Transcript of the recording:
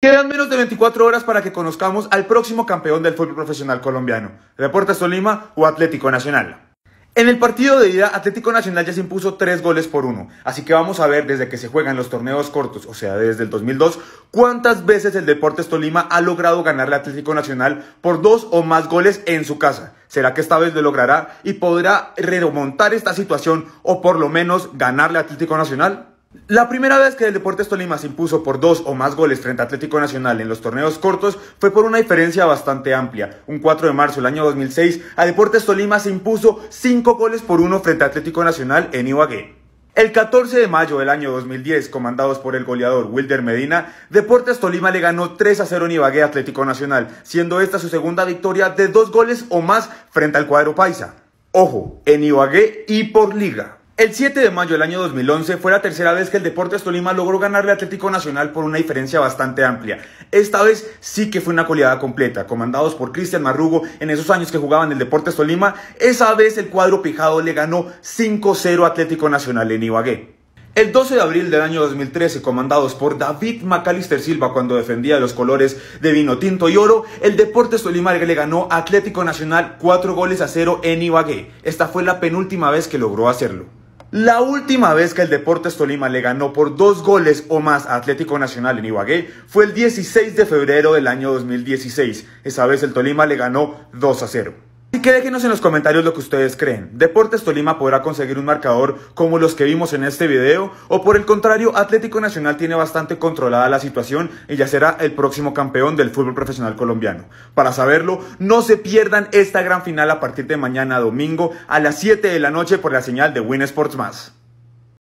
Quedan menos de 24 horas para que conozcamos al próximo campeón del fútbol profesional colombiano, Deportes Tolima o Atlético Nacional. En el partido de ida, Atlético Nacional ya se impuso 3 goles por 1, así que vamos a ver desde que se juegan los torneos cortos, o sea, desde el 2002, cuántas veces el Deportes Tolima ha logrado ganarle a Atlético Nacional por dos o más goles en su casa. ¿Será que esta vez lo logrará y podrá remontar esta situación o por lo menos ganarle a Atlético Nacional? La primera vez que el Deportes Tolima se impuso por dos o más goles frente a Atlético Nacional en los torneos cortos fue por una diferencia bastante amplia. Un 4 de marzo del año 2006, a Deportes Tolima se impuso cinco goles por uno frente a Atlético Nacional en Ibagué. El 14 de mayo del año 2010, comandados por el goleador Wilder Medina, Deportes Tolima le ganó 3 a 0 en Ibagué Atlético Nacional, siendo esta su segunda victoria de dos goles o más frente al cuadro paisa. Ojo, en Ibagué y por liga. El 7 de mayo del año 2011 fue la tercera vez que el Deportes Tolima logró ganarle Atlético Nacional por una diferencia bastante amplia. Esta vez sí que fue una goleada completa, comandados por Cristian Marrugo en esos años que jugaban el Deportes Tolima. Esa vez el cuadro pijado le ganó 5-0 Atlético Nacional en Ibagué. El 12 de abril del año 2013, comandados por David Macalister Silva cuando defendía los colores de vino tinto y oro, el Deportes Tolima le ganó Atlético Nacional 4 goles a 0 en Ibagué. Esta fue la penúltima vez que logró hacerlo. La última vez que el Deportes Tolima le ganó por dos goles o más a Atlético Nacional en Ibagué fue el 16 de febrero del año 2016. Esa vez el Tolima le ganó 2 a 0. Así que déjenos en los comentarios lo que ustedes creen. ¿Deportes Tolima podrá conseguir un marcador como los que vimos en este video? ¿O por el contrario, Atlético Nacional tiene bastante controlada la situación y ya será el próximo campeón del fútbol profesional colombiano? Para saberlo, no se pierdan esta gran final a partir de mañana domingo a las 7 de la noche por la señal de Win Sports Más.